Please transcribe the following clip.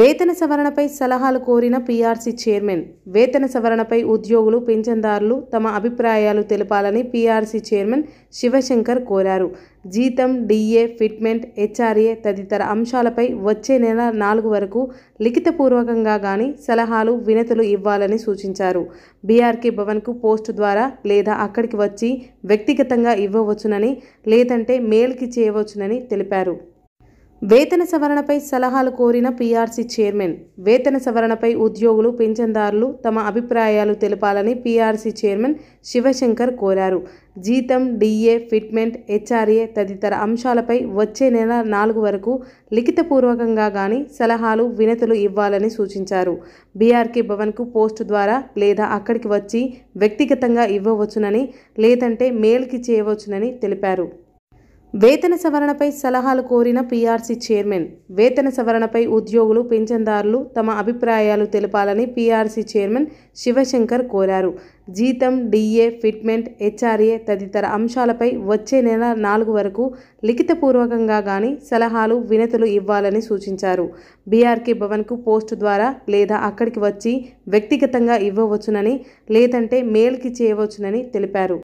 వేతన సవరణపై సలహాలు కోరిన పీఆర్సీ చైర్మన్ వేతన సవరణపై ఉద్యోగులు పింఛన్దారులు తమ అభిప్రాయాలు తెలపాలని పీఆర్సీ చైర్మన్ శివశంకర్ కోరారు జీతం డిఏ ఫిట్మెంట్ హెచ్ఆర్ఏ తదితర అంశాలపై వచ్చే నెల నాలుగు వరకు లిఖితపూర్వకంగా గాని సలహాలు వినతులు ఇవ్వాలని సూచించారు బీఆర్కే భవన్కు పోస్టు ద్వారా లేదా అక్కడికి వచ్చి వ్యక్తిగతంగా ఇవ్వవచ్చునని లేదంటే మెయిల్కి చేయవచ్చునని తెలిపారు వేతన సవరణపై సలహాలు కోరిన పీఆర్సీ చైర్మన్ వేతన సవరణపై ఉద్యోగులు పింఛన్దారులు తమ అభిప్రాయాలు తెలపాలని పీఆర్సీ చైర్మన్ శివశంకర్ కోరారు జీతం డిఏ ఫిట్మెంట్ హెచ్ఆర్ఏ తదితర అంశాలపై వచ్చే నెల నాలుగు వరకు లిఖితపూర్వకంగా గాని సలహాలు వినతులు ఇవ్వాలని సూచించారు బీఆర్కే భవన్కు పోస్టు ద్వారా లేదా అక్కడికి వచ్చి వ్యక్తిగతంగా ఇవ్వవచ్చునని లేదంటే మెయిల్కి చేయవచ్చునని తెలిపారు వేతన సవరణపై సలహాలు కోరిన పీఆర్సీ చైర్మన్ వేతన సవరణపై ఉద్యోగులు పింఛన్దారులు తమ అభిప్రాయాలు తెలపాలని పీఆర్సీ చైర్మన్ శివశంకర్ కోరారు జీతం డిఏ ఫిట్మెంట్ హెచ్ఆర్ఏ తదితర అంశాలపై వచ్చే నెల నాలుగు వరకు లిఖితపూర్వకంగా కానీ సలహాలు వినతులు ఇవ్వాలని సూచించారు బీఆర్కే భవన్కు పోస్టు ద్వారా లేదా అక్కడికి వచ్చి వ్యక్తిగతంగా ఇవ్వవచ్చునని లేదంటే మెయిల్కి చేయవచ్చునని తెలిపారు